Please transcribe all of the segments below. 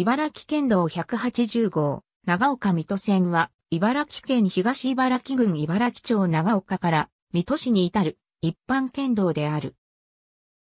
茨城県道180号、長岡水戸線は、茨城県東茨城郡茨城町長岡から水戸市に至る一般県道である。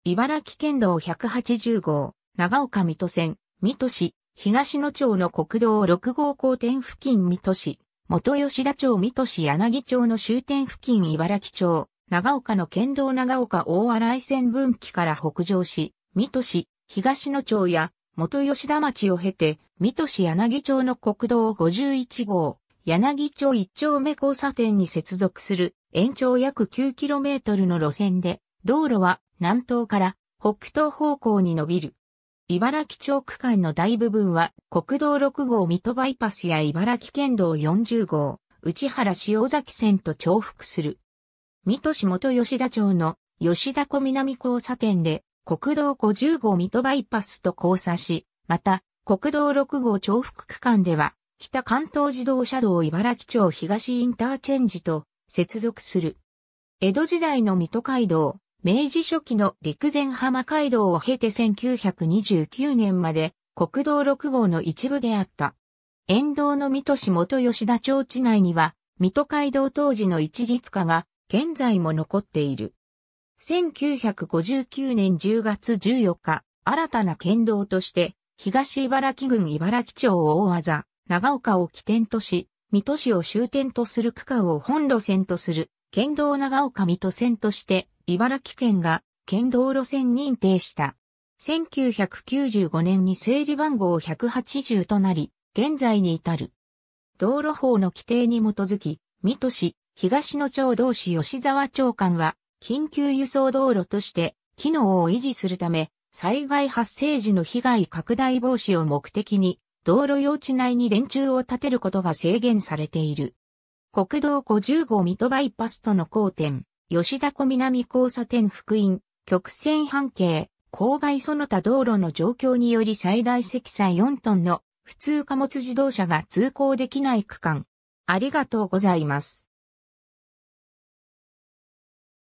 茨城県道180号、長岡水戸線、水戸市、東野町の国道6号交点付近水戸市、元吉田町水戸市柳町の終点付近茨城町、長岡の県道長岡大洗線分岐から北上し、水戸市、東野町や元吉田町を経て、水戸市柳町の国道51号、柳町1丁目交差点に接続する延長約 9km の路線で、道路は南東から北東方向に伸びる。茨城町区間の大部分は国道6号水戸バイパスや茨城県道40号、内原塩崎線と重複する。水戸市元吉田町の吉田湖南交差点で国道50号水戸バイパスと交差し、また、国道6号重複区間では、北関東自動車道茨城町東インターチェンジと接続する。江戸時代の水戸街道、明治初期の陸前浜街道を経て1929年まで国道6号の一部であった。沿道の水戸市元吉田町地内には、水戸街道当時の一律家が現在も残っている。1959年10月14日、新たな県道として、東茨城郡茨城町を大技、長岡を起点とし、水戸市を終点とする区間を本路線とする、県道長岡水戸線として、茨城県が県道路線認定した。1995年に整理番号180となり、現在に至る。道路法の規定に基づき、水戸市、東野町同士吉沢長官は、緊急輸送道路として機能を維持するため、災害発生時の被害拡大防止を目的に、道路用地内に電柱を立てることが制限されている。国道50号水戸バイパスとの交点、吉田湖南交差点福音、曲線半径、勾配その他道路の状況により最大積載4トンの普通貨物自動車が通行できない区間。ありがとうございます。